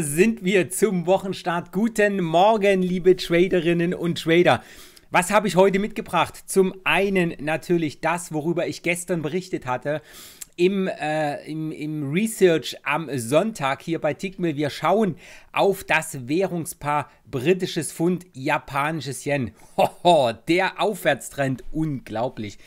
sind wir zum Wochenstart. Guten Morgen, liebe Traderinnen und Trader. Was habe ich heute mitgebracht? Zum einen natürlich das, worüber ich gestern berichtet hatte. Im, äh, im, im Research am Sonntag hier bei Tickmill. Wir schauen auf das Währungspaar britisches Pfund, japanisches Yen. Hoho, der Aufwärtstrend, unglaublich.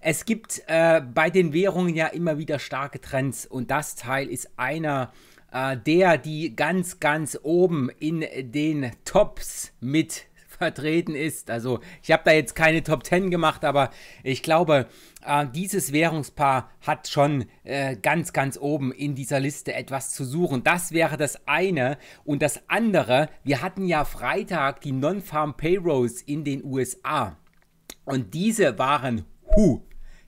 Es gibt äh, bei den Währungen ja immer wieder starke Trends und das Teil ist einer äh, äh, der, die ganz, ganz oben in den Tops mit vertreten ist. Also ich habe da jetzt keine Top 10 gemacht, aber ich glaube, äh, dieses Währungspaar hat schon äh, ganz, ganz oben in dieser Liste etwas zu suchen. Das wäre das eine. Und das andere, wir hatten ja Freitag die Non-Farm Payrolls in den USA. Und diese waren hu.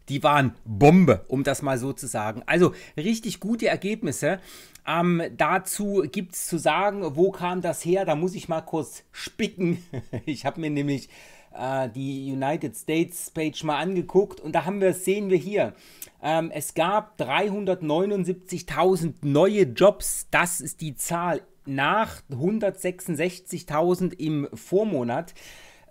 Die waren Bombe, um das mal so zu sagen. Also richtig gute Ergebnisse. Ähm, dazu gibt es zu sagen, wo kam das her? Da muss ich mal kurz spicken. ich habe mir nämlich äh, die United States Page mal angeguckt und da haben wir, sehen wir hier, ähm, es gab 379.000 neue Jobs. Das ist die Zahl nach 166.000 im Vormonat.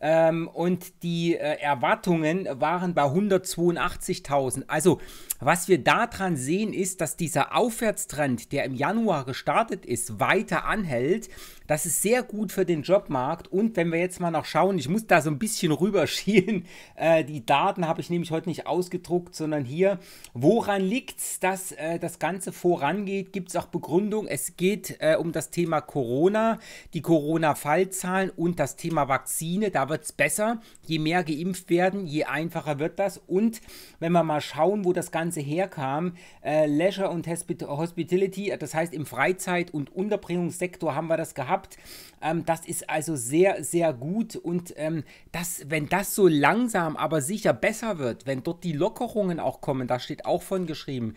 Ähm, und die äh, Erwartungen waren bei 182.000. Also, was wir daran sehen, ist, dass dieser Aufwärtstrend, der im Januar gestartet ist, weiter anhält. Das ist sehr gut für den Jobmarkt. Und wenn wir jetzt mal noch schauen, ich muss da so ein bisschen rüberschielen. Äh, die Daten habe ich nämlich heute nicht ausgedruckt, sondern hier. Woran liegt es, dass äh, das Ganze vorangeht? Gibt es auch Begründung? Es geht äh, um das Thema Corona, die Corona-Fallzahlen und das Thema Vakzine. Da wird es besser. Je mehr geimpft werden, je einfacher wird das. Und wenn wir mal schauen, wo das Ganze herkam, äh, Leisure und Hospitality, das heißt im Freizeit- und Unterbringungssektor haben wir das gehabt habt. Ähm, das ist also sehr, sehr gut. Und ähm, das, wenn das so langsam, aber sicher besser wird, wenn dort die Lockerungen auch kommen, da steht auch von geschrieben,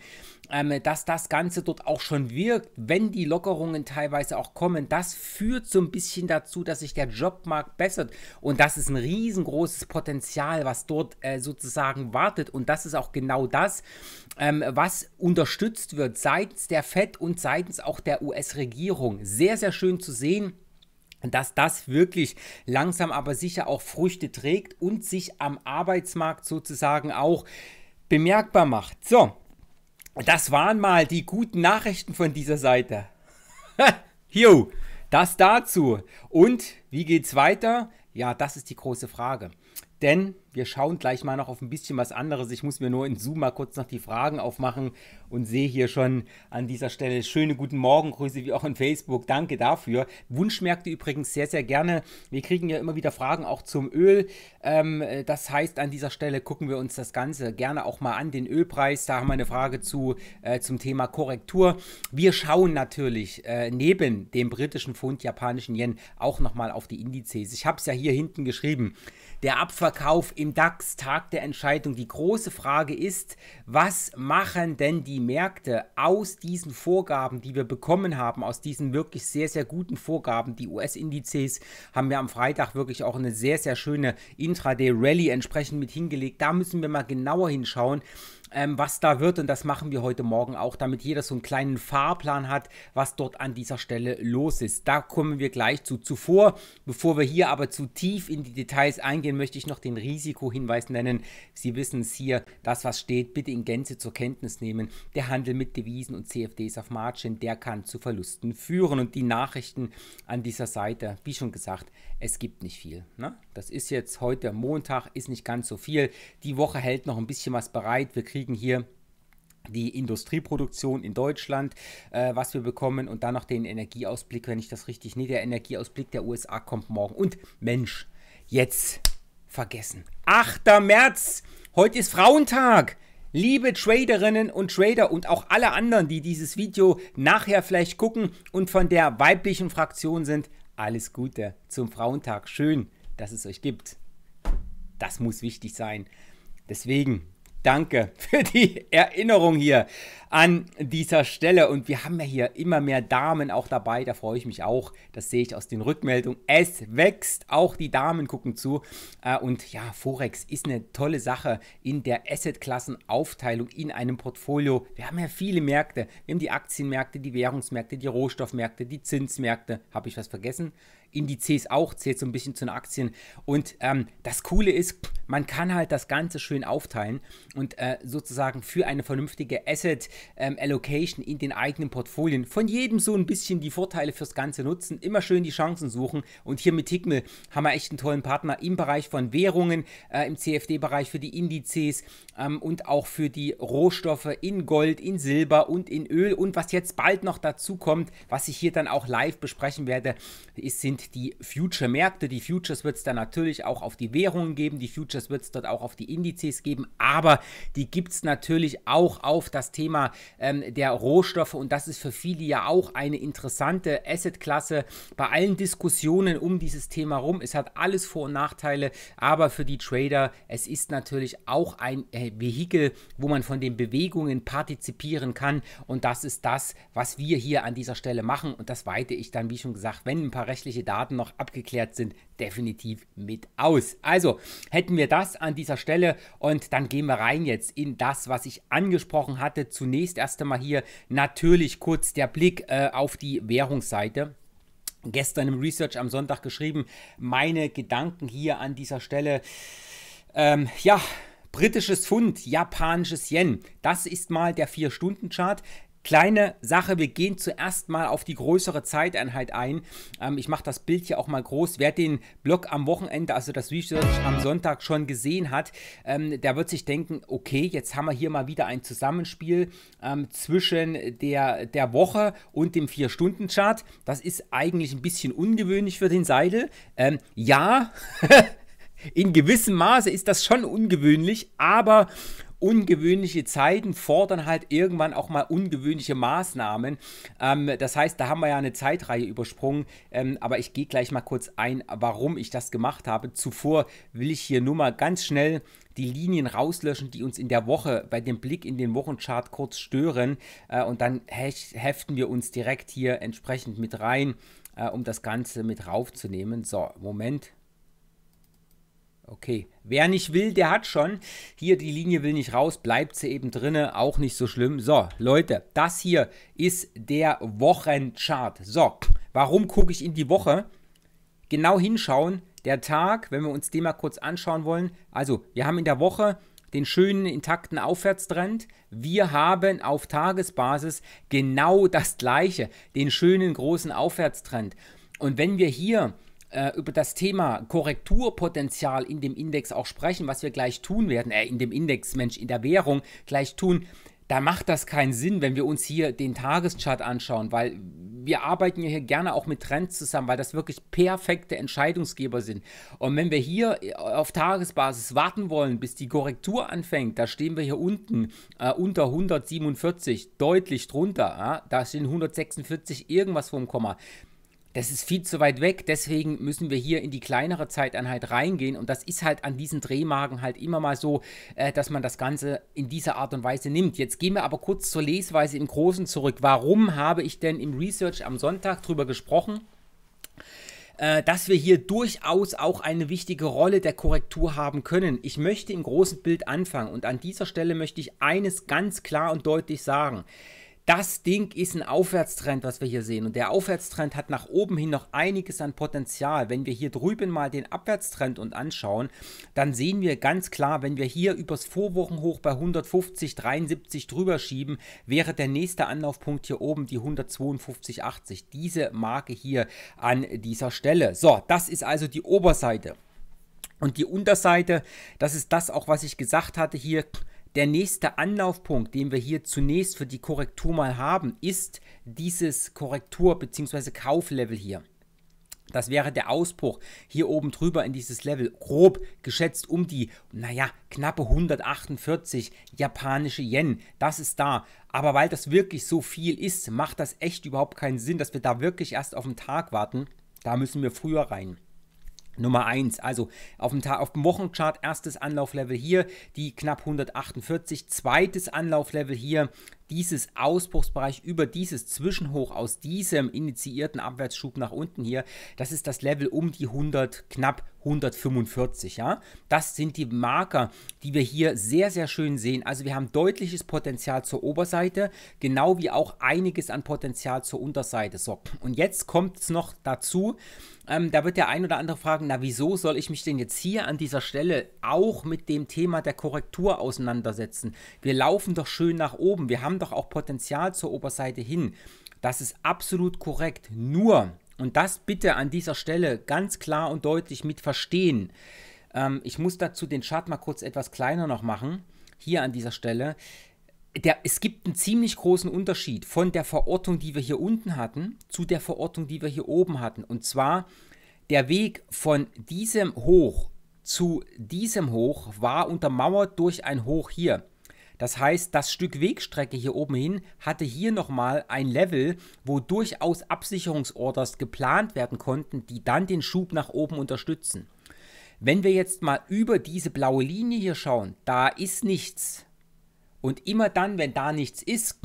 ähm, dass das Ganze dort auch schon wirkt, wenn die Lockerungen teilweise auch kommen. Das führt so ein bisschen dazu, dass sich der Jobmarkt bessert. Und das ist ein riesengroßes Potenzial, was dort äh, sozusagen wartet. Und das ist auch genau das, ähm, was unterstützt wird seitens der FED und seitens auch der US-Regierung. Sehr, sehr schön zu sehen dass das wirklich langsam aber sicher auch Früchte trägt und sich am Arbeitsmarkt sozusagen auch bemerkbar macht. So, das waren mal die guten Nachrichten von dieser Seite. Jo, das dazu. Und wie geht's weiter? Ja, das ist die große Frage. Denn wir schauen gleich mal noch auf ein bisschen was anderes. Ich muss mir nur in Zoom mal kurz noch die Fragen aufmachen und sehe hier schon an dieser Stelle schöne guten Morgengrüße wie auch in Facebook. Danke dafür. Wunschmärkte übrigens sehr, sehr gerne. Wir kriegen ja immer wieder Fragen auch zum Öl. Ähm, das heißt, an dieser Stelle gucken wir uns das Ganze gerne auch mal an, den Ölpreis. Da haben wir eine Frage zu äh, zum Thema Korrektur. Wir schauen natürlich äh, neben dem britischen Pfund, japanischen Yen auch nochmal auf die Indizes. Ich habe es ja hier hinten geschrieben der Abverkauf im DAX, Tag der Entscheidung. Die große Frage ist, was machen denn die Märkte aus diesen Vorgaben, die wir bekommen haben, aus diesen wirklich sehr, sehr guten Vorgaben? Die US-Indizes haben wir am Freitag wirklich auch eine sehr, sehr schöne Intraday-Rally entsprechend mit hingelegt. Da müssen wir mal genauer hinschauen ähm, was da wird. Und das machen wir heute Morgen auch, damit jeder so einen kleinen Fahrplan hat, was dort an dieser Stelle los ist. Da kommen wir gleich zu. Zuvor, bevor wir hier aber zu tief in die Details eingehen, möchte ich noch den Risikohinweis nennen. Sie wissen es hier, das, was steht, bitte in Gänze zur Kenntnis nehmen. Der Handel mit Devisen und CFDs auf Margin, der kann zu Verlusten führen. Und die Nachrichten an dieser Seite, wie schon gesagt, es gibt nicht viel. Ne? Das ist jetzt heute Montag, ist nicht ganz so viel. Die Woche hält noch ein bisschen was bereit. Wir kriegen kriegen hier die Industrieproduktion in Deutschland, äh, was wir bekommen und dann noch den Energieausblick, wenn ich das richtig, nehme, der Energieausblick der USA kommt morgen. Und Mensch, jetzt vergessen. 8. März, heute ist Frauentag. Liebe Traderinnen und Trader und auch alle anderen, die dieses Video nachher vielleicht gucken und von der weiblichen Fraktion sind, alles Gute zum Frauentag. Schön, dass es euch gibt. Das muss wichtig sein. Deswegen Danke für die Erinnerung hier an dieser Stelle. Und wir haben ja hier immer mehr Damen auch dabei. Da freue ich mich auch. Das sehe ich aus den Rückmeldungen. Es wächst. Auch die Damen gucken zu. Äh, und ja, Forex ist eine tolle Sache in der Assetklassenaufteilung in einem Portfolio. Wir haben ja viele Märkte. Wir haben die Aktienmärkte, die Währungsmärkte, die Rohstoffmärkte, die Zinsmärkte. Habe ich was vergessen? Indizes auch, zählt so ein bisschen zu den Aktien. Und ähm, das Coole ist, man kann halt das Ganze schön aufteilen und äh, sozusagen für eine vernünftige Asset ähm, Allocation in den eigenen Portfolien von jedem so ein bisschen die Vorteile fürs Ganze nutzen, immer schön die Chancen suchen. Und hier mit Tickmill haben wir echt einen tollen Partner im Bereich von Währungen, äh, im CFD-Bereich für die Indizes ähm, und auch für die Rohstoffe in Gold, in Silber und in Öl. Und was jetzt bald noch dazu kommt, was ich hier dann auch live besprechen werde, ist, sind die Future-Märkte. Die Futures wird es dann natürlich auch auf die Währungen geben, die Futures wird es dort auch auf die Indizes geben, aber die gibt es natürlich auch auf das Thema ähm, der Rohstoffe und das ist für viele ja auch eine interessante Asset-Klasse. Bei allen Diskussionen um dieses Thema rum, es hat alles Vor- und Nachteile, aber für die Trader, es ist natürlich auch ein äh, Vehikel, wo man von den Bewegungen partizipieren kann und das ist das, was wir hier an dieser Stelle machen und das weite ich dann, wie schon gesagt, wenn ein paar rechtliche Daten Daten noch abgeklärt sind, definitiv mit aus. Also hätten wir das an dieser Stelle und dann gehen wir rein jetzt in das, was ich angesprochen hatte. Zunächst erst einmal hier natürlich kurz der Blick äh, auf die Währungsseite gestern im Research am Sonntag geschrieben. Meine Gedanken hier an dieser Stelle. Ähm, ja, britisches Pfund, japanisches Yen. Das ist mal der 4-Stunden-Chart kleine Sache. Wir gehen zuerst mal auf die größere Zeiteinheit ein. Ähm, ich mache das Bild hier auch mal groß. Wer den Blog am Wochenende, also das Research am Sonntag schon gesehen hat, ähm, der wird sich denken, okay, jetzt haben wir hier mal wieder ein Zusammenspiel ähm, zwischen der, der Woche und dem 4-Stunden-Chart. Das ist eigentlich ein bisschen ungewöhnlich für den Seidel. Ähm, ja, in gewissem Maße ist das schon ungewöhnlich, aber ungewöhnliche Zeiten fordern halt irgendwann auch mal ungewöhnliche Maßnahmen. Ähm, das heißt, da haben wir ja eine Zeitreihe übersprungen, ähm, aber ich gehe gleich mal kurz ein, warum ich das gemacht habe. Zuvor will ich hier nur mal ganz schnell die Linien rauslöschen, die uns in der Woche bei dem Blick in den Wochenchart kurz stören äh, und dann heften wir uns direkt hier entsprechend mit rein, äh, um das Ganze mit raufzunehmen. So, Moment, Okay, wer nicht will, der hat schon. Hier, die Linie will nicht raus, bleibt sie eben drinne, auch nicht so schlimm. So, Leute, das hier ist der Wochenchart. So, warum gucke ich in die Woche? Genau hinschauen, der Tag, wenn wir uns den mal kurz anschauen wollen. Also, wir haben in der Woche den schönen, intakten Aufwärtstrend. Wir haben auf Tagesbasis genau das gleiche, den schönen, großen Aufwärtstrend. Und wenn wir hier äh, über das Thema Korrekturpotenzial in dem Index auch sprechen, was wir gleich tun werden, äh, in dem Index, Mensch, in der Währung gleich tun, da macht das keinen Sinn, wenn wir uns hier den Tageschart anschauen, weil wir arbeiten ja hier gerne auch mit Trends zusammen, weil das wirklich perfekte Entscheidungsgeber sind. Und wenn wir hier äh, auf Tagesbasis warten wollen, bis die Korrektur anfängt, da stehen wir hier unten äh, unter 147, deutlich drunter. Ja? Da sind 146 irgendwas vom Komma das ist viel zu weit weg. Deswegen müssen wir hier in die kleinere Zeiteinheit reingehen. Und das ist halt an diesen Drehmagen halt immer mal so, äh, dass man das Ganze in dieser Art und Weise nimmt. Jetzt gehen wir aber kurz zur Lesweise im Großen zurück. Warum habe ich denn im Research am Sonntag drüber gesprochen? Äh, dass wir hier durchaus auch eine wichtige Rolle der Korrektur haben können. Ich möchte im großen Bild anfangen und an dieser Stelle möchte ich eines ganz klar und deutlich sagen das Ding ist ein Aufwärtstrend, was wir hier sehen. Und der Aufwärtstrend hat nach oben hin noch einiges an Potenzial. Wenn wir hier drüben mal den Abwärtstrend und anschauen, dann sehen wir ganz klar, wenn wir hier übers Vorwochenhoch bei 150, 73 drüber schieben, wäre der nächste Anlaufpunkt hier oben die 152,80. Diese Marke hier an dieser Stelle. So, das ist also die Oberseite. Und die Unterseite, das ist das auch, was ich gesagt hatte hier, der nächste Anlaufpunkt, den wir hier zunächst für die Korrektur mal haben, ist dieses Korrektur- bzw. Kauflevel hier. Das wäre der Ausbruch hier oben drüber in dieses Level, grob geschätzt um die, naja, knappe 148 japanische Yen. Das ist da. Aber weil das wirklich so viel ist, macht das echt überhaupt keinen Sinn, dass wir da wirklich erst auf den Tag warten. Da müssen wir früher rein. Nummer 1, also auf dem, auf dem Wochenchart erstes Anlauflevel hier, die knapp 148, zweites Anlauflevel hier, dieses Ausbruchsbereich über dieses Zwischenhoch aus diesem initiierten Abwärtsschub nach unten hier, das ist das Level um die 100, knapp 145, ja. Das sind die Marker, die wir hier sehr, sehr schön sehen. Also wir haben deutliches Potenzial zur Oberseite, genau wie auch einiges an Potenzial zur Unterseite. So, und jetzt kommt es noch dazu, ähm, da wird der ein oder andere fragen, na wieso soll ich mich denn jetzt hier an dieser Stelle auch mit dem Thema der Korrektur auseinandersetzen? Wir laufen doch schön nach oben, wir haben doch doch auch Potenzial zur Oberseite hin. Das ist absolut korrekt. Nur, und das bitte an dieser Stelle ganz klar und deutlich mit verstehen, ähm, ich muss dazu den Chart mal kurz etwas kleiner noch machen, hier an dieser Stelle. Der, es gibt einen ziemlich großen Unterschied von der Verortung, die wir hier unten hatten, zu der Verortung, die wir hier oben hatten. Und zwar der Weg von diesem Hoch zu diesem Hoch war untermauert durch ein Hoch hier. Das heißt, das Stück Wegstrecke hier oben hin hatte hier nochmal ein Level, wo durchaus Absicherungsorders geplant werden konnten, die dann den Schub nach oben unterstützen. Wenn wir jetzt mal über diese blaue Linie hier schauen, da ist nichts. Und immer dann, wenn da nichts ist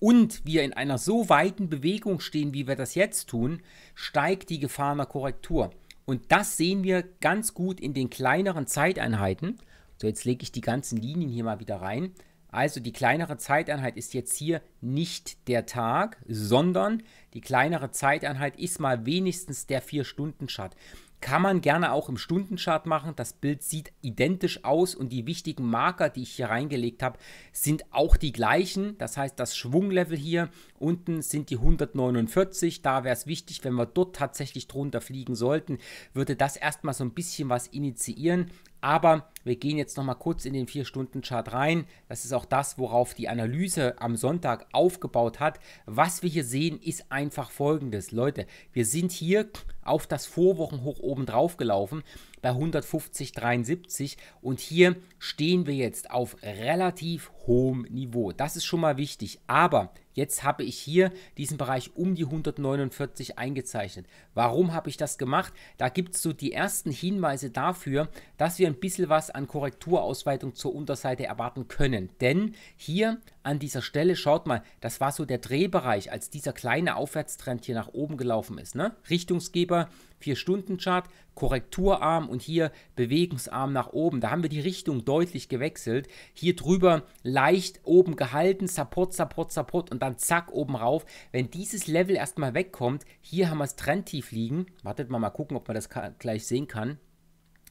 und wir in einer so weiten Bewegung stehen, wie wir das jetzt tun, steigt die Gefahr einer Korrektur. Und das sehen wir ganz gut in den kleineren Zeiteinheiten. So, jetzt lege ich die ganzen Linien hier mal wieder rein. Also die kleinere Zeiteinheit ist jetzt hier nicht der Tag, sondern die kleinere Zeiteinheit ist mal wenigstens der 4-Stunden-Chart. Kann man gerne auch im Stundenchart machen. Das Bild sieht identisch aus und die wichtigen Marker, die ich hier reingelegt habe, sind auch die gleichen. Das heißt, das Schwunglevel hier Unten sind die 149. Da wäre es wichtig, wenn wir dort tatsächlich drunter fliegen sollten, würde das erstmal so ein bisschen was initiieren. Aber wir gehen jetzt nochmal kurz in den 4-Stunden-Chart rein. Das ist auch das, worauf die Analyse am Sonntag aufgebaut hat. Was wir hier sehen, ist einfach folgendes. Leute, wir sind hier auf das Vorwochenhoch oben drauf gelaufen bei 150,73 und hier stehen wir jetzt auf relativ hohem Niveau. Das ist schon mal wichtig, aber Jetzt habe ich hier diesen Bereich um die 149 eingezeichnet. Warum habe ich das gemacht? Da gibt es so die ersten Hinweise dafür, dass wir ein bisschen was an Korrekturausweitung zur Unterseite erwarten können. Denn hier an dieser Stelle, schaut mal, das war so der Drehbereich, als dieser kleine Aufwärtstrend hier nach oben gelaufen ist. Ne? Richtungsgeber 4-Stunden-Chart, korrekturarm und hier bewegungsarm nach oben. Da haben wir die Richtung deutlich gewechselt. Hier drüber leicht oben gehalten, Support, Support, Support und dann zack oben rauf. Wenn dieses Level erstmal wegkommt, hier haben wir das Trendtief liegen. Wartet mal, mal gucken, ob man das gleich sehen kann.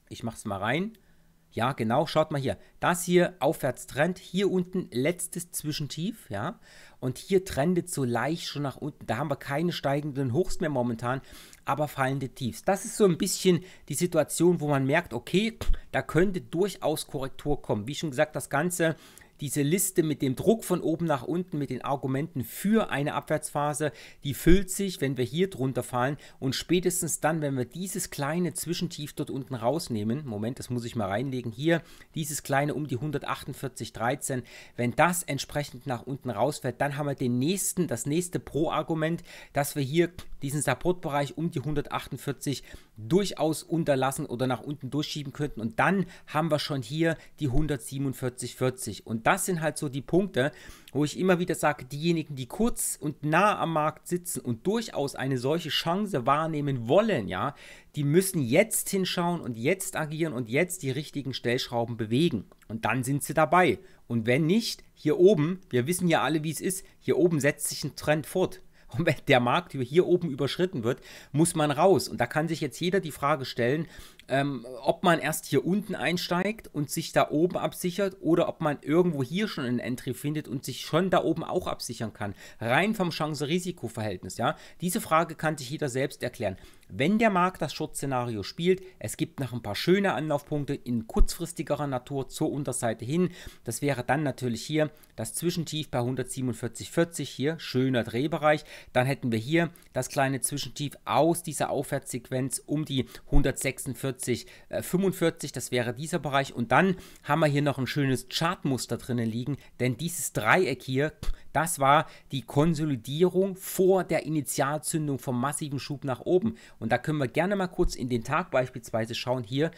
Ich mache es mal rein. Ja, genau, schaut mal hier. Das hier Aufwärtstrend, hier unten letztes Zwischentief, ja. Und hier trendet so leicht schon nach unten. Da haben wir keine steigenden Hochs mehr momentan, aber fallende Tiefs. Das ist so ein bisschen die Situation, wo man merkt, okay, da könnte durchaus Korrektur kommen. Wie schon gesagt, das Ganze diese Liste mit dem Druck von oben nach unten, mit den Argumenten für eine Abwärtsphase, die füllt sich, wenn wir hier drunter fallen und spätestens dann, wenn wir dieses kleine Zwischentief dort unten rausnehmen, Moment, das muss ich mal reinlegen, hier dieses kleine um die 148,13, wenn das entsprechend nach unten rausfällt, dann haben wir den nächsten, das nächste Pro-Argument, dass wir hier diesen Supportbereich um die 148 durchaus unterlassen oder nach unten durchschieben könnten und dann haben wir schon hier die 147,40 und dann das sind halt so die Punkte, wo ich immer wieder sage, diejenigen, die kurz und nah am Markt sitzen und durchaus eine solche Chance wahrnehmen wollen, ja, die müssen jetzt hinschauen und jetzt agieren und jetzt die richtigen Stellschrauben bewegen. Und dann sind sie dabei. Und wenn nicht, hier oben, wir wissen ja alle, wie es ist, hier oben setzt sich ein Trend fort. Und wenn der Markt hier oben überschritten wird, muss man raus. Und da kann sich jetzt jeder die Frage stellen, ähm, ob man erst hier unten einsteigt und sich da oben absichert oder ob man irgendwo hier schon einen Entry findet und sich schon da oben auch absichern kann. Rein vom Chance-Risiko-Verhältnis, ja. Diese Frage kann sich jeder selbst erklären. Wenn der Markt das Short-Szenario spielt, es gibt noch ein paar schöne Anlaufpunkte in kurzfristigerer Natur zur Unterseite hin. Das wäre dann natürlich hier das Zwischentief bei 147,40 hier, schöner Drehbereich. Dann hätten wir hier das kleine Zwischentief aus dieser Aufwärtssequenz um die 146 45, äh, 45, das wäre dieser Bereich. Und dann haben wir hier noch ein schönes Chartmuster drinnen liegen, denn dieses Dreieck hier, das war die Konsolidierung vor der Initialzündung vom massiven Schub nach oben. Und da können wir gerne mal kurz in den Tag beispielsweise schauen hier.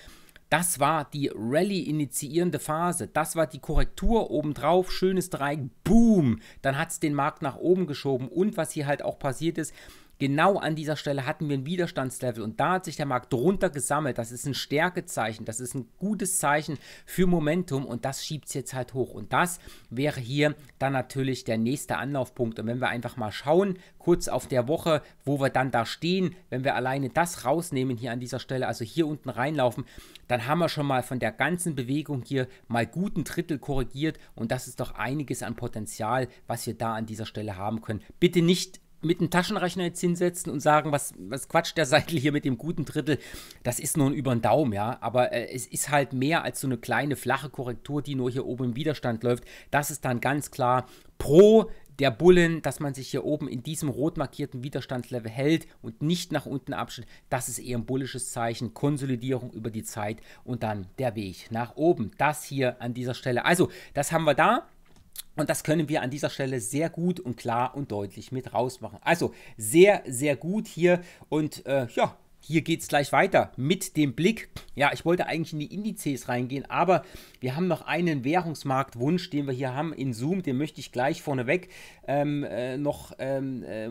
Das war die Rallye-initiierende Phase. Das war die Korrektur obendrauf. Schönes Dreieck. Boom. Dann hat es den Markt nach oben geschoben. Und was hier halt auch passiert ist, Genau an dieser Stelle hatten wir ein Widerstandslevel und da hat sich der Markt drunter gesammelt. Das ist ein Stärkezeichen, das ist ein gutes Zeichen für Momentum und das schiebt es jetzt halt hoch. Und das wäre hier dann natürlich der nächste Anlaufpunkt. Und wenn wir einfach mal schauen, kurz auf der Woche, wo wir dann da stehen, wenn wir alleine das rausnehmen hier an dieser Stelle, also hier unten reinlaufen, dann haben wir schon mal von der ganzen Bewegung hier mal guten Drittel korrigiert und das ist doch einiges an Potenzial, was wir da an dieser Stelle haben können. Bitte nicht mit dem Taschenrechner jetzt hinsetzen und sagen, was, was quatscht der Seidel hier mit dem guten Drittel, das ist nun über den Daumen, ja. Aber äh, es ist halt mehr als so eine kleine flache Korrektur, die nur hier oben im Widerstand läuft. Das ist dann ganz klar pro der Bullen, dass man sich hier oben in diesem rot markierten Widerstandslevel hält und nicht nach unten abschnitt, das ist eher ein bullisches Zeichen. Konsolidierung über die Zeit und dann der Weg nach oben. Das hier an dieser Stelle. Also, das haben wir da. Und das können wir an dieser Stelle sehr gut und klar und deutlich mit rausmachen. Also sehr, sehr gut hier. Und äh, ja, hier geht es gleich weiter mit dem Blick. Ja, ich wollte eigentlich in die Indizes reingehen, aber wir haben noch einen Währungsmarktwunsch, den wir hier haben in Zoom. Den möchte ich gleich vorneweg ähm, äh, noch, ähm, äh,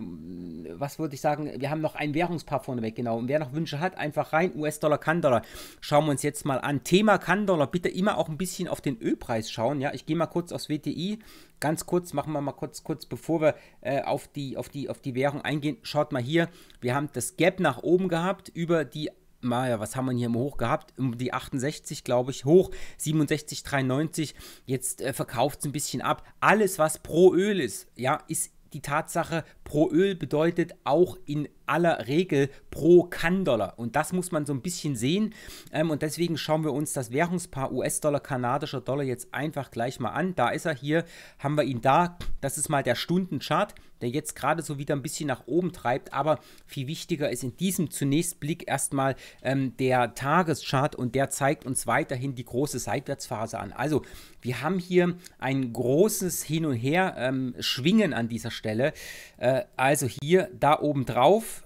was würde ich sagen, wir haben noch ein Währungspaar vorneweg, genau. Und wer noch Wünsche hat, einfach rein. US-Dollar, Kann-Dollar. Schauen wir uns jetzt mal an. Thema Kann-Dollar, bitte immer auch ein bisschen auf den Ölpreis schauen. Ja, ich gehe mal kurz aufs WTI. Ganz kurz, machen wir mal kurz, kurz bevor wir äh, auf, die, auf, die, auf die Währung eingehen. Schaut mal hier, wir haben das Gap nach oben gehabt über die naja, was haben wir hier im Hoch gehabt? Um die 68, glaube ich, hoch. 67,93. Jetzt äh, verkauft es ein bisschen ab. Alles, was pro Öl ist, ja, ist die Tatsache, pro Öl bedeutet auch in aller Regel pro kann Und das muss man so ein bisschen sehen. Ähm, und deswegen schauen wir uns das Währungspaar US-Dollar, kanadischer Dollar jetzt einfach gleich mal an. Da ist er hier, haben wir ihn da. Das ist mal der Stundenchart, der jetzt gerade so wieder ein bisschen nach oben treibt. Aber viel wichtiger ist in diesem zunächst Blick erstmal ähm, der Tageschart und der zeigt uns weiterhin die große Seitwärtsphase an. Also wir haben hier ein großes Hin und Her ähm, Schwingen an dieser Stelle. Äh, also hier da oben drauf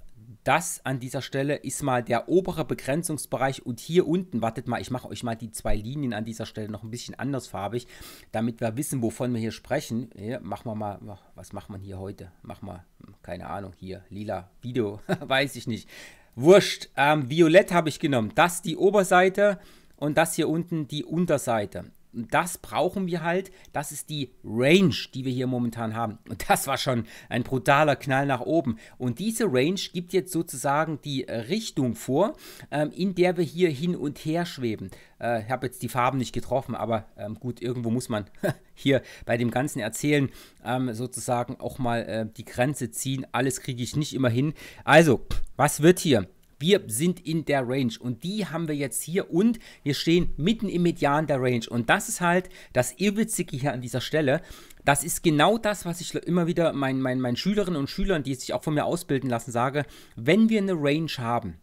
das an dieser Stelle ist mal der obere Begrenzungsbereich und hier unten, wartet mal, ich mache euch mal die zwei Linien an dieser Stelle noch ein bisschen andersfarbig, damit wir wissen, wovon wir hier sprechen. Hier, machen wir mal, was macht man hier heute? Machen wir, keine Ahnung, hier, lila Video, weiß ich nicht. Wurscht, ähm, violett habe ich genommen. Das die Oberseite und das hier unten die Unterseite das brauchen wir halt. Das ist die Range, die wir hier momentan haben. Und das war schon ein brutaler Knall nach oben. Und diese Range gibt jetzt sozusagen die Richtung vor, ähm, in der wir hier hin und her schweben. Äh, ich habe jetzt die Farben nicht getroffen, aber ähm, gut, irgendwo muss man hier bei dem ganzen Erzählen ähm, sozusagen auch mal äh, die Grenze ziehen. Alles kriege ich nicht immer hin. Also, was wird hier? wir sind in der Range und die haben wir jetzt hier und wir stehen mitten im Median der Range und das ist halt das Irrwitzige hier an dieser Stelle. Das ist genau das, was ich immer wieder meinen, meinen, meinen Schülerinnen und Schülern, die sich auch von mir ausbilden lassen, sage. Wenn wir eine Range haben,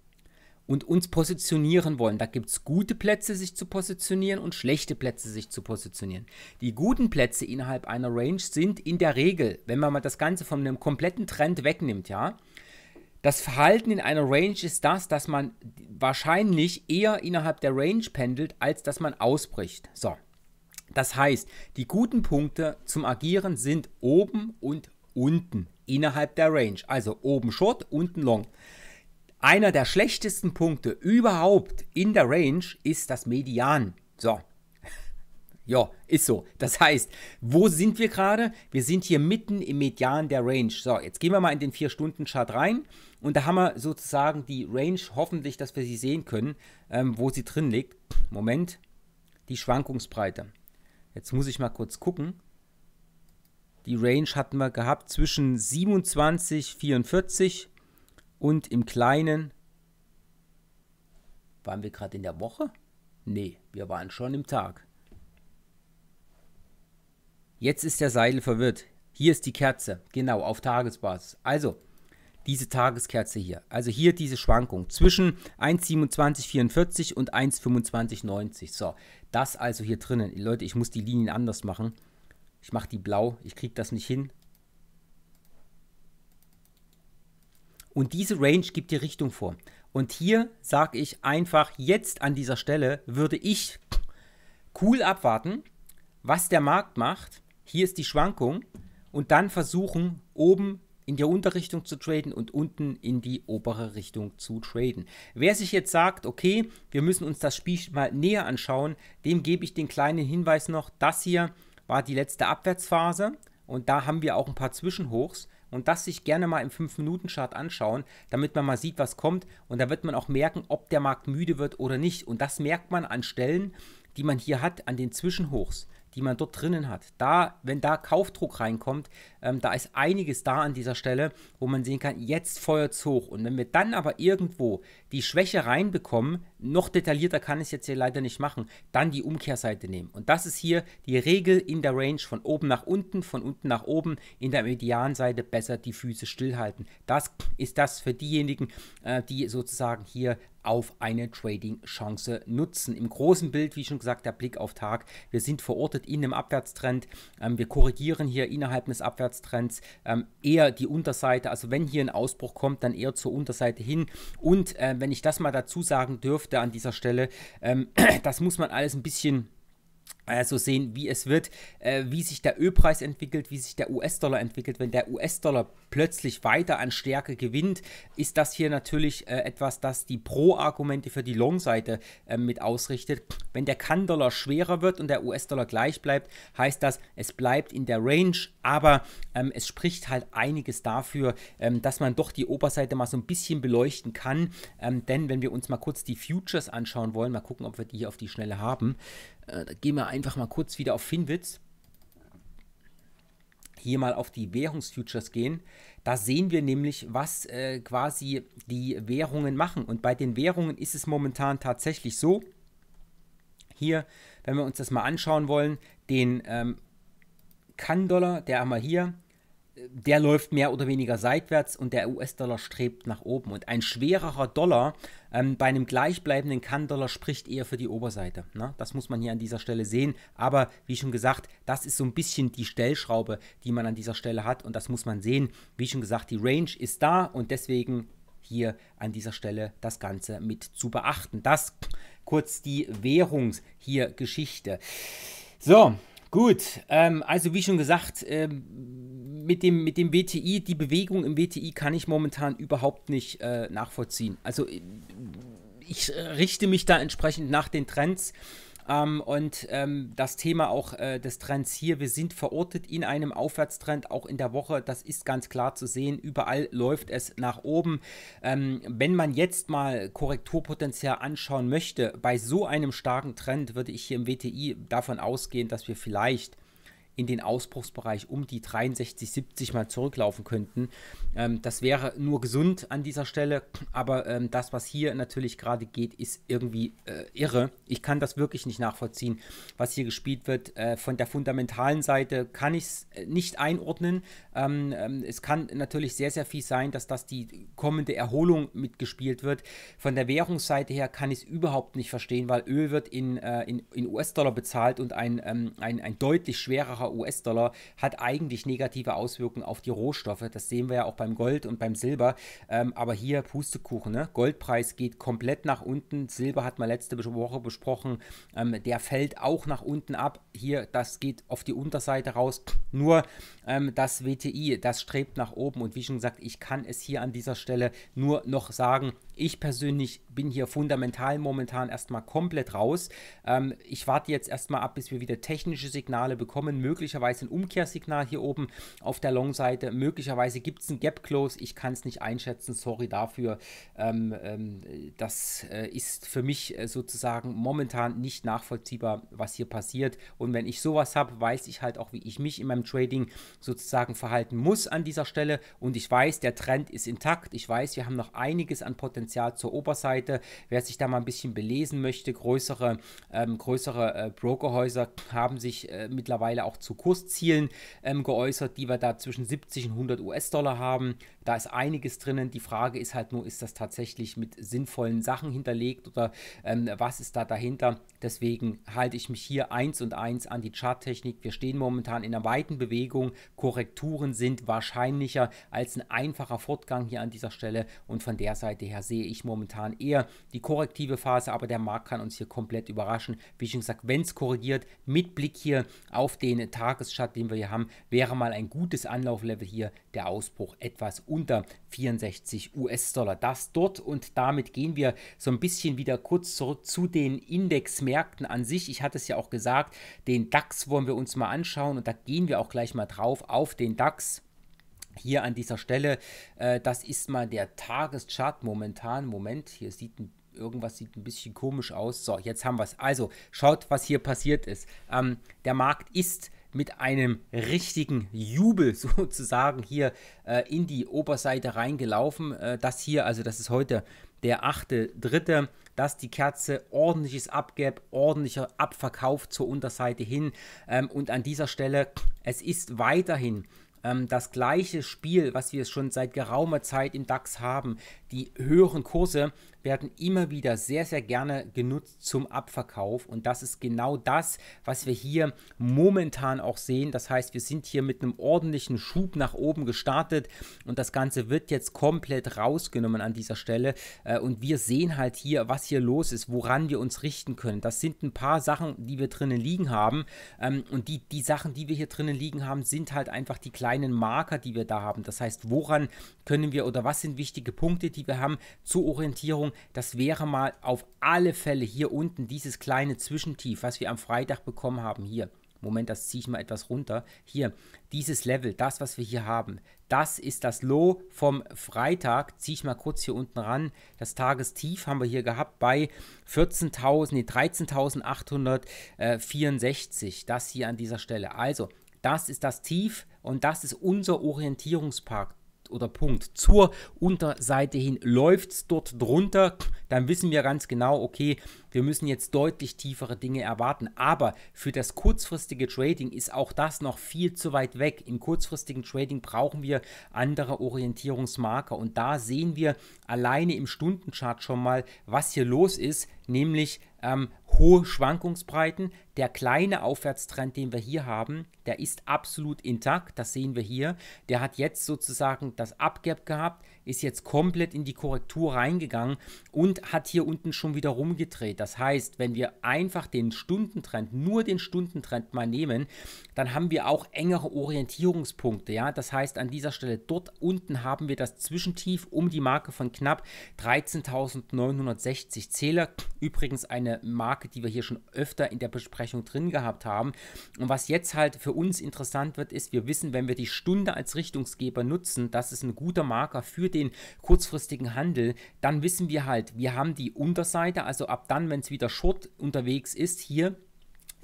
und uns positionieren wollen. Da gibt es gute Plätze, sich zu positionieren und schlechte Plätze, sich zu positionieren. Die guten Plätze innerhalb einer Range sind in der Regel, wenn man mal das Ganze von einem kompletten Trend wegnimmt, ja, das Verhalten in einer Range ist das, dass man wahrscheinlich eher innerhalb der Range pendelt, als dass man ausbricht. So. Das heißt, die guten Punkte zum Agieren sind oben und unten innerhalb der Range. Also oben Short, unten Long. Einer der schlechtesten Punkte überhaupt in der Range ist das Median. So, ja, ist so. Das heißt, wo sind wir gerade? Wir sind hier mitten im Median der Range. So, jetzt gehen wir mal in den 4-Stunden-Chart rein und da haben wir sozusagen die Range, hoffentlich, dass wir sie sehen können, ähm, wo sie drin liegt. Moment, die Schwankungsbreite. Jetzt muss ich mal kurz gucken. Die Range hatten wir gehabt zwischen 27,44 und im Kleinen. Waren wir gerade in der Woche? Nee, wir waren schon im Tag. Jetzt ist der Seidel verwirrt. Hier ist die Kerze, genau, auf Tagesbasis. Also, diese Tageskerze hier. Also hier diese Schwankung zwischen 1,2744 und 1,2590. So, das also hier drinnen. Leute, ich muss die Linien anders machen. Ich mache die blau, ich kriege das nicht hin. Und diese Range gibt die Richtung vor. Und hier sage ich einfach, jetzt an dieser Stelle würde ich cool abwarten, was der Markt macht hier ist die Schwankung und dann versuchen, oben in die Unterrichtung zu traden und unten in die obere Richtung zu traden. Wer sich jetzt sagt, okay, wir müssen uns das Spiel mal näher anschauen, dem gebe ich den kleinen Hinweis noch, das hier war die letzte Abwärtsphase und da haben wir auch ein paar Zwischenhochs und das sich gerne mal im 5-Minuten-Chart anschauen, damit man mal sieht, was kommt und da wird man auch merken, ob der Markt müde wird oder nicht und das merkt man an Stellen, die man hier hat, an den Zwischenhochs die man dort drinnen hat. Da, wenn da Kaufdruck reinkommt, ähm, da ist einiges da an dieser Stelle, wo man sehen kann, jetzt feuert es hoch. Und wenn wir dann aber irgendwo die Schwäche reinbekommen, noch detaillierter kann ich es jetzt hier leider nicht machen, dann die Umkehrseite nehmen. Und das ist hier die Regel in der Range von oben nach unten, von unten nach oben, in der Medianseite besser die Füße stillhalten. Das ist das für diejenigen, äh, die sozusagen hier auf eine Trading-Chance nutzen. Im großen Bild, wie schon gesagt, der Blick auf Tag. Wir sind verortet in einem Abwärtstrend. Ähm, wir korrigieren hier innerhalb des Abwärtstrends ähm, eher die Unterseite. Also wenn hier ein Ausbruch kommt, dann eher zur Unterseite hin. Und äh, wenn ich das mal dazu sagen dürfte, da an dieser Stelle. Ähm, das muss man alles ein bisschen also sehen, wie es wird, äh, wie sich der Ölpreis entwickelt, wie sich der US-Dollar entwickelt. Wenn der US-Dollar plötzlich weiter an Stärke gewinnt, ist das hier natürlich äh, etwas, das die Pro-Argumente für die Long-Seite äh, mit ausrichtet. Wenn der Kann-Dollar schwerer wird und der US-Dollar gleich bleibt, heißt das, es bleibt in der Range, aber ähm, es spricht halt einiges dafür, ähm, dass man doch die Oberseite mal so ein bisschen beleuchten kann. Ähm, denn wenn wir uns mal kurz die Futures anschauen wollen, mal gucken, ob wir die hier auf die Schnelle haben. Äh, gehen wir einfach mal kurz wieder auf Finwitz. Hier mal auf die Währungsfutures gehen. Da sehen wir nämlich, was äh, quasi die Währungen machen. Und bei den Währungen ist es momentan tatsächlich so. Hier, wenn wir uns das mal anschauen wollen, den ähm, Kann-Dollar, der einmal hier, der läuft mehr oder weniger seitwärts und der US-Dollar strebt nach oben. Und ein schwererer Dollar ähm, bei einem gleichbleibenden kann spricht eher für die Oberseite. Ne? Das muss man hier an dieser Stelle sehen. Aber wie schon gesagt, das ist so ein bisschen die Stellschraube, die man an dieser Stelle hat. Und das muss man sehen. Wie schon gesagt, die Range ist da und deswegen hier an dieser Stelle das Ganze mit zu beachten. Das kurz die Währungs hier Geschichte. So, gut. Ähm, also wie schon gesagt, ähm, mit dem, mit dem WTI, die Bewegung im WTI kann ich momentan überhaupt nicht äh, nachvollziehen. Also äh, ich äh, richte mich da entsprechend nach den Trends. Ähm, und ähm, das Thema auch äh, des Trends hier, wir sind verortet in einem Aufwärtstrend, auch in der Woche, das ist ganz klar zu sehen, überall läuft es nach oben. Ähm, wenn man jetzt mal Korrekturpotenzial anschauen möchte, bei so einem starken Trend würde ich hier im WTI davon ausgehen, dass wir vielleicht in den Ausbruchsbereich um die 63, 70 mal zurücklaufen könnten. Ähm, das wäre nur gesund an dieser Stelle, aber ähm, das, was hier natürlich gerade geht, ist irgendwie äh, irre. Ich kann das wirklich nicht nachvollziehen, was hier gespielt wird. Äh, von der fundamentalen Seite kann ich es äh, nicht einordnen. Ähm, ähm, es kann natürlich sehr, sehr viel sein, dass das die kommende Erholung mitgespielt wird. Von der Währungsseite her kann ich es überhaupt nicht verstehen, weil Öl wird in, äh, in, in US-Dollar bezahlt und ein, ähm, ein, ein deutlich schwererer schwacher US-Dollar hat eigentlich negative Auswirkungen auf die Rohstoffe. Das sehen wir ja auch beim Gold und beim Silber. Ähm, aber hier Pustekuchen. Ne? Goldpreis geht komplett nach unten. Silber hat man letzte Woche besprochen. Ähm, der fällt auch nach unten ab. Hier, das geht auf die Unterseite raus. Nur ähm, das WTI, das strebt nach oben. Und wie schon gesagt, ich kann es hier an dieser Stelle nur noch sagen. Ich persönlich bin hier fundamental momentan erstmal komplett raus. Ähm, ich warte jetzt erstmal ab, bis wir wieder technische Signale bekommen. Möglicherweise möglicherweise ein Umkehrsignal hier oben auf der Long-Seite, möglicherweise gibt es ein Gap-Close, ich kann es nicht einschätzen, sorry dafür. Ähm, ähm, das äh, ist für mich äh, sozusagen momentan nicht nachvollziehbar, was hier passiert. Und wenn ich sowas habe, weiß ich halt auch, wie ich mich in meinem Trading sozusagen verhalten muss an dieser Stelle. Und ich weiß, der Trend ist intakt. Ich weiß, wir haben noch einiges an Potenzial zur Oberseite. Wer sich da mal ein bisschen belesen möchte, größere, ähm, größere äh, Brokerhäuser haben sich äh, mittlerweile auch zu Kurszielen ähm, geäußert, die wir da zwischen 70 und 100 US-Dollar haben. Da ist einiges drinnen. Die Frage ist halt nur, ist das tatsächlich mit sinnvollen Sachen hinterlegt oder ähm, was ist da dahinter? Deswegen halte ich mich hier eins und eins an die Charttechnik. Wir stehen momentan in einer weiten Bewegung. Korrekturen sind wahrscheinlicher als ein einfacher Fortgang hier an dieser Stelle und von der Seite her sehe ich momentan eher die korrektive Phase, aber der Markt kann uns hier komplett überraschen. Wie schon gesagt, wenn es korrigiert, mit Blick hier auf den Tageschart, den wir hier haben, wäre mal ein gutes Anlauflevel hier der Ausbruch etwas unter 64 US-Dollar. Das dort und damit gehen wir so ein bisschen wieder kurz zurück zu den Indexmärkten an sich. Ich hatte es ja auch gesagt, den DAX wollen wir uns mal anschauen und da gehen wir auch gleich mal drauf auf den DAX. Hier an dieser Stelle, äh, das ist mal der Tageschart momentan. Moment, hier sieht ein irgendwas sieht ein bisschen komisch aus. So, jetzt haben wir es. Also, schaut, was hier passiert ist. Ähm, der Markt ist mit einem richtigen Jubel sozusagen hier äh, in die Oberseite reingelaufen. Äh, das hier, also das ist heute der 8.3., dass die Kerze ordentliches Abgab, ordentlicher Abverkauf zur Unterseite hin. Ähm, und an dieser Stelle, es ist weiterhin ähm, das gleiche Spiel, was wir schon seit geraumer Zeit im DAX haben, die höheren Kurse werden immer wieder sehr, sehr gerne genutzt zum Abverkauf. Und das ist genau das, was wir hier momentan auch sehen. Das heißt, wir sind hier mit einem ordentlichen Schub nach oben gestartet und das Ganze wird jetzt komplett rausgenommen an dieser Stelle. Äh, und wir sehen halt hier, was hier los ist, woran wir uns richten können. Das sind ein paar Sachen, die wir drinnen liegen haben. Ähm, und die, die Sachen, die wir hier drinnen liegen haben, sind halt einfach die kleinen Marker, die wir da haben. Das heißt, woran können wir oder was sind wichtige Punkte, die wir haben zur Orientierung? das wäre mal auf alle Fälle hier unten dieses kleine Zwischentief, was wir am Freitag bekommen haben, hier. Moment, das ziehe ich mal etwas runter. Hier, dieses Level, das, was wir hier haben, das ist das Low vom Freitag. Ziehe ich mal kurz hier unten ran. Das Tagestief haben wir hier gehabt bei 14.000, nee, 13.864. Das hier an dieser Stelle. Also, das ist das Tief und das ist unser Orientierungspark oder Punkt zur Unterseite hin läuft es dort drunter, dann wissen wir ganz genau, okay, wir müssen jetzt deutlich tiefere Dinge erwarten. Aber für das kurzfristige Trading ist auch das noch viel zu weit weg. Im kurzfristigen Trading brauchen wir andere Orientierungsmarker und da sehen wir alleine im Stundenchart schon mal, was hier los ist, nämlich ähm, hohe Schwankungsbreiten. Der kleine Aufwärtstrend, den wir hier haben, der ist absolut intakt, das sehen wir hier. Der hat jetzt sozusagen das Abgap gehabt, ist jetzt komplett in die Korrektur reingegangen und hat hier unten schon wieder rumgedreht. Das heißt, wenn wir einfach den Stundentrend, nur den Stundentrend mal nehmen, dann haben wir auch engere Orientierungspunkte. Ja? Das heißt, an dieser Stelle dort unten haben wir das Zwischentief um die Marke von knapp 13.960 Zähler. Übrigens eine Marke, die wir hier schon öfter in der Besprechung drin gehabt haben. Und was jetzt halt für uns interessant wird, ist, wir wissen, wenn wir die Stunde als Richtungsgeber nutzen, das ist ein guter Marker für den kurzfristigen Handel, dann wissen wir halt, wir haben die Unterseite, also ab dann, wenn es wieder Short unterwegs ist, hier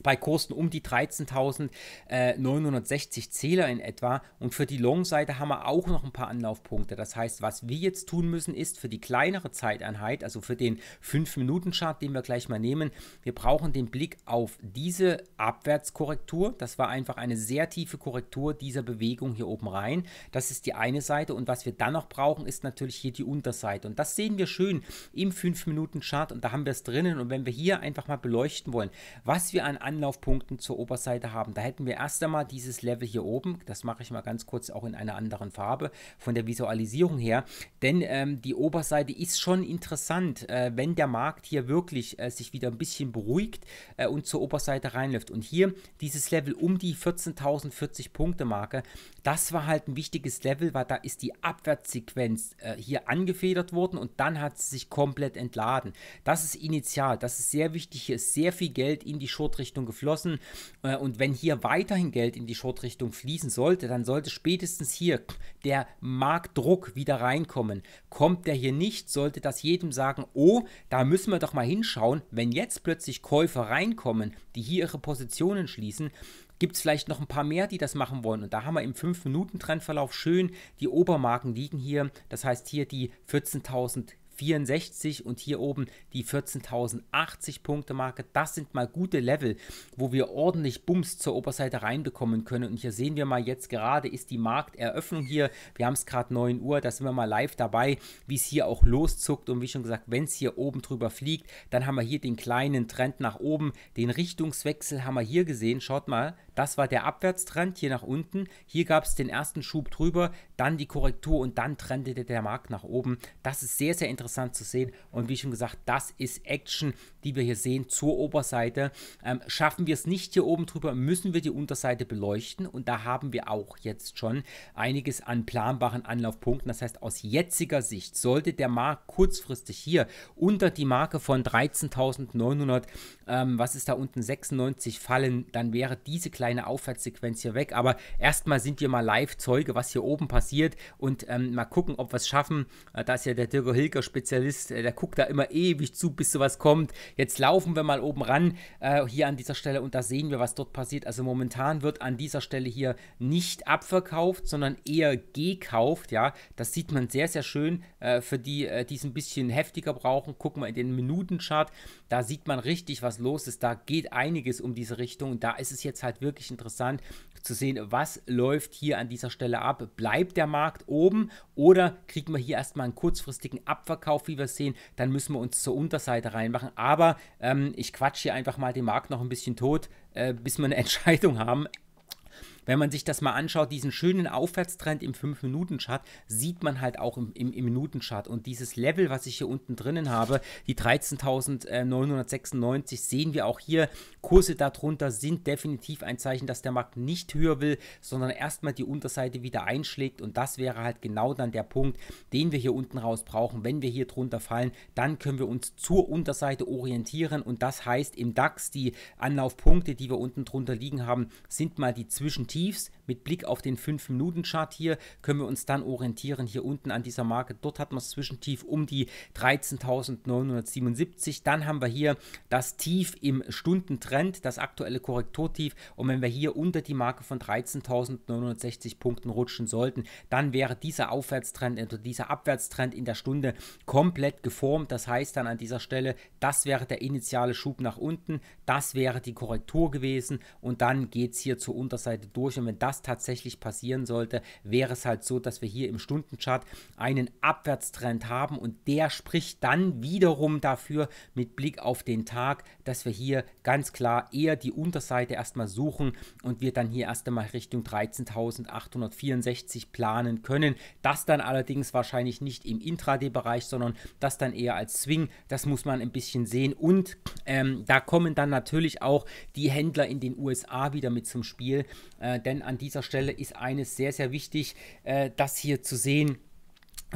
bei Kosten um die 13.960 Zähler in etwa. Und für die Long-Seite haben wir auch noch ein paar Anlaufpunkte. Das heißt, was wir jetzt tun müssen, ist für die kleinere Zeiteinheit, also für den 5-Minuten-Chart, den wir gleich mal nehmen, wir brauchen den Blick auf diese Abwärtskorrektur. Das war einfach eine sehr tiefe Korrektur dieser Bewegung hier oben rein. Das ist die eine Seite. Und was wir dann noch brauchen, ist natürlich hier die Unterseite. Und das sehen wir schön im 5-Minuten-Chart. Und da haben wir es drinnen. Und wenn wir hier einfach mal beleuchten wollen, was wir an Anlaufpunkten zur Oberseite haben. Da hätten wir erst einmal dieses Level hier oben, das mache ich mal ganz kurz auch in einer anderen Farbe von der Visualisierung her, denn ähm, die Oberseite ist schon interessant, äh, wenn der Markt hier wirklich äh, sich wieder ein bisschen beruhigt äh, und zur Oberseite reinläuft. Und hier dieses Level um die 14.040 Punkte Marke, das war halt ein wichtiges Level, weil da ist die Abwärtssequenz äh, hier angefedert worden und dann hat sie sich komplett entladen. Das ist initial, das ist sehr wichtig, hier ist sehr viel Geld in die Short-Richtung Shortrichtung geflossen. Äh, und wenn hier weiterhin Geld in die Short-Richtung fließen sollte, dann sollte spätestens hier der Marktdruck wieder reinkommen. Kommt der hier nicht, sollte das jedem sagen, oh, da müssen wir doch mal hinschauen, wenn jetzt plötzlich Käufer reinkommen, die hier ihre Positionen schließen, gibt es vielleicht noch ein paar mehr, die das machen wollen. Und da haben wir im 5-Minuten-Trendverlauf schön die Obermarken liegen hier. Das heißt hier die 14.000 64 und hier oben die 14.080 Punkte Marke. Das sind mal gute Level, wo wir ordentlich Bums zur Oberseite reinbekommen können. Und hier sehen wir mal jetzt gerade ist die Markteröffnung hier. Wir haben es gerade 9 Uhr, da sind wir mal live dabei, wie es hier auch loszuckt. Und wie schon gesagt, wenn es hier oben drüber fliegt, dann haben wir hier den kleinen Trend nach oben. Den Richtungswechsel haben wir hier gesehen. Schaut mal, das war der Abwärtstrend hier nach unten. Hier gab es den ersten Schub drüber, dann die Korrektur und dann trendete der Markt nach oben. Das ist sehr, sehr interessant zu sehen. Und wie schon gesagt, das ist Action, die wir hier sehen zur Oberseite. Ähm, schaffen wir es nicht hier oben drüber, müssen wir die Unterseite beleuchten. Und da haben wir auch jetzt schon einiges an planbaren Anlaufpunkten. Das heißt, aus jetziger Sicht sollte der Markt kurzfristig hier unter die Marke von 13.900, ähm, was ist da unten, 96 fallen, dann wäre diese kleine kleine Aufwärtssequenz hier weg. Aber erstmal sind wir mal live Zeuge, was hier oben passiert und ähm, mal gucken, ob wir es schaffen. Äh, da ist ja der Dirk Hilker Spezialist, äh, der guckt da immer ewig zu, bis sowas kommt. Jetzt laufen wir mal oben ran äh, hier an dieser Stelle und da sehen wir, was dort passiert. Also momentan wird an dieser Stelle hier nicht abverkauft, sondern eher gekauft. Ja, das sieht man sehr, sehr schön. Äh, für die, äh, die es ein bisschen heftiger brauchen, gucken wir in den Minutenchart. Da sieht man richtig, was los ist. Da geht einiges um diese Richtung da ist es jetzt halt wirklich wirklich interessant zu sehen, was läuft hier an dieser Stelle ab. Bleibt der Markt oben oder kriegen wir hier erstmal einen kurzfristigen Abverkauf, wie wir sehen, dann müssen wir uns zur Unterseite reinmachen. Aber ähm, ich quatsche hier einfach mal den Markt noch ein bisschen tot, äh, bis wir eine Entscheidung haben wenn man sich das mal anschaut, diesen schönen Aufwärtstrend im 5-Minuten-Chart, sieht man halt auch im, im, im Minutenchart. Und dieses Level, was ich hier unten drinnen habe, die 13.996, sehen wir auch hier. Kurse darunter sind definitiv ein Zeichen, dass der Markt nicht höher will, sondern erstmal die Unterseite wieder einschlägt. Und das wäre halt genau dann der Punkt, den wir hier unten raus brauchen. Wenn wir hier drunter fallen, dann können wir uns zur Unterseite orientieren. Und das heißt, im DAX die Anlaufpunkte, die wir unten drunter liegen haben, sind mal die Zwischen Tiefs mit Blick auf den 5-Minuten-Chart hier können wir uns dann orientieren hier unten an dieser Marke. Dort hat man das Zwischentief um die 13.977. Dann haben wir hier das Tief im Stundentrend, das aktuelle Korrekturtief. Und wenn wir hier unter die Marke von 13.960 Punkten rutschen sollten, dann wäre dieser Aufwärtstrend oder dieser Abwärtstrend in der Stunde komplett geformt. Das heißt dann an dieser Stelle, das wäre der initiale Schub nach unten, das wäre die Korrektur gewesen und dann geht es hier zur Unterseite durch durch. Und wenn das tatsächlich passieren sollte, wäre es halt so, dass wir hier im Stundenchart einen Abwärtstrend haben und der spricht dann wiederum dafür mit Blick auf den Tag, dass wir hier ganz klar eher die Unterseite erstmal suchen und wir dann hier erst einmal Richtung 13.864 planen können. Das dann allerdings wahrscheinlich nicht im Intraday-Bereich, sondern das dann eher als Swing. Das muss man ein bisschen sehen und ähm, da kommen dann natürlich auch die Händler in den USA wieder mit zum Spiel. Äh, äh, denn an dieser Stelle ist eines sehr, sehr wichtig, äh, das hier zu sehen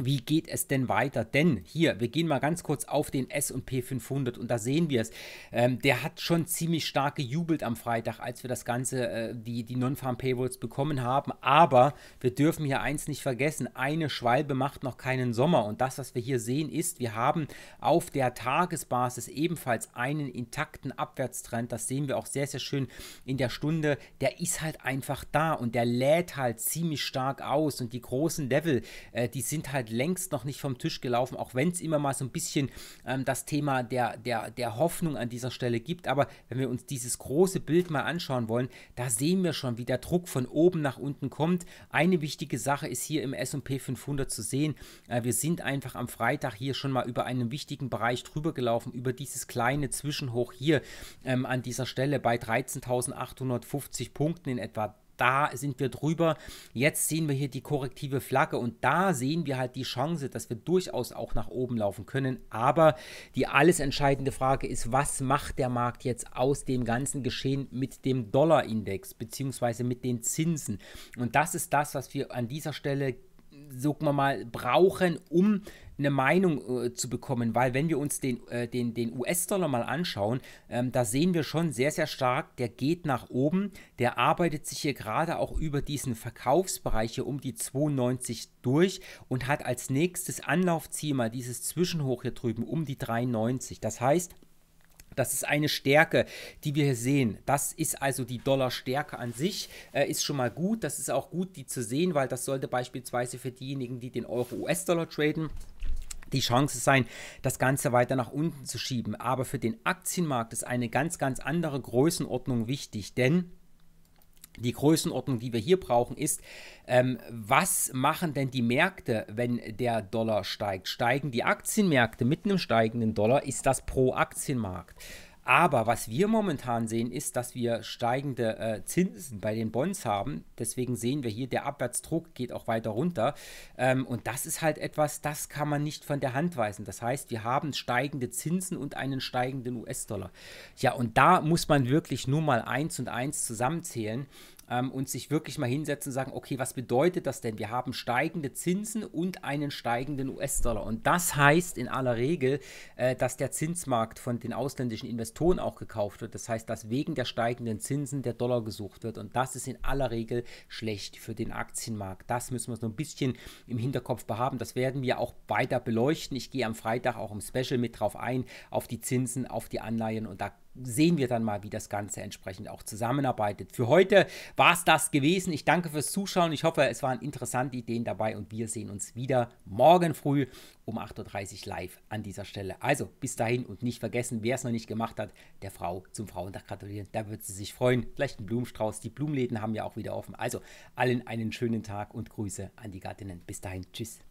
wie geht es denn weiter? Denn hier, wir gehen mal ganz kurz auf den SP 500 und da sehen wir es. Ähm, der hat schon ziemlich stark gejubelt am Freitag, als wir das Ganze, äh, die, die non farm paywalls bekommen haben. Aber wir dürfen hier eins nicht vergessen: eine Schwalbe macht noch keinen Sommer. Und das, was wir hier sehen, ist, wir haben auf der Tagesbasis ebenfalls einen intakten Abwärtstrend. Das sehen wir auch sehr, sehr schön in der Stunde. Der ist halt einfach da und der lädt halt ziemlich stark aus. Und die großen Level, äh, die sind halt halt längst noch nicht vom Tisch gelaufen, auch wenn es immer mal so ein bisschen ähm, das Thema der, der, der Hoffnung an dieser Stelle gibt. Aber wenn wir uns dieses große Bild mal anschauen wollen, da sehen wir schon, wie der Druck von oben nach unten kommt. Eine wichtige Sache ist hier im SP 500 zu sehen. Äh, wir sind einfach am Freitag hier schon mal über einen wichtigen Bereich drüber gelaufen, über dieses kleine Zwischenhoch hier ähm, an dieser Stelle bei 13.850 Punkten in etwa da sind wir drüber. Jetzt sehen wir hier die korrektive Flagge und da sehen wir halt die Chance, dass wir durchaus auch nach oben laufen können. Aber die alles entscheidende Frage ist, was macht der Markt jetzt aus dem ganzen Geschehen mit dem Dollarindex bzw. mit den Zinsen? Und das ist das, was wir an dieser Stelle sagen wir mal, brauchen, um eine Meinung äh, zu bekommen, weil wenn wir uns den, äh, den, den US-Dollar mal anschauen, ähm, da sehen wir schon sehr, sehr stark, der geht nach oben, der arbeitet sich hier gerade auch über diesen Verkaufsbereich hier um die 92 durch und hat als nächstes Anlaufziel mal dieses Zwischenhoch hier drüben um die 93. Das heißt, das ist eine Stärke, die wir hier sehen. Das ist also die Dollarstärke an sich, äh, ist schon mal gut. Das ist auch gut, die zu sehen, weil das sollte beispielsweise für diejenigen, die den Euro-US-Dollar traden, die Chance sein, das Ganze weiter nach unten zu schieben. Aber für den Aktienmarkt ist eine ganz, ganz andere Größenordnung wichtig, denn die Größenordnung, die wir hier brauchen, ist, ähm, was machen denn die Märkte, wenn der Dollar steigt? Steigen die Aktienmärkte mit einem steigenden Dollar? Ist das pro Aktienmarkt? Aber was wir momentan sehen, ist, dass wir steigende äh, Zinsen bei den Bonds haben. Deswegen sehen wir hier, der Abwärtsdruck geht auch weiter runter. Ähm, und das ist halt etwas, das kann man nicht von der Hand weisen. Das heißt, wir haben steigende Zinsen und einen steigenden US-Dollar. Ja, und da muss man wirklich nur mal eins und eins zusammenzählen ähm, und sich wirklich mal hinsetzen und sagen, okay, was bedeutet das denn? Wir haben steigende Zinsen und einen steigenden US-Dollar. Und das heißt in aller Regel, äh, dass der Zinsmarkt von den ausländischen Investoren auch gekauft wird. Das heißt, dass wegen der steigenden Zinsen der Dollar gesucht wird. Und das ist in aller Regel schlecht für den Aktienmarkt. Das müssen wir so ein bisschen im Hinterkopf behaben. Das werden wir auch weiter beleuchten. Ich gehe am Freitag auch im Special mit drauf ein, auf die Zinsen, auf die Anleihen. Und da sehen wir dann mal, wie das Ganze entsprechend auch zusammenarbeitet. Für heute war es das gewesen. Ich danke fürs Zuschauen. Ich hoffe, es waren interessante Ideen dabei und wir sehen uns wieder morgen früh um 8.30 Uhr live an dieser Stelle. Also bis dahin und nicht vergessen, wer es noch nicht gemacht hat, der Frau zum Frauentag gratulieren. Da wird sie sich freuen. Vielleicht einen Blumenstrauß. Die Blumenläden haben ja auch wieder offen. Also allen einen schönen Tag und Grüße an die Gattinnen. Bis dahin. Tschüss.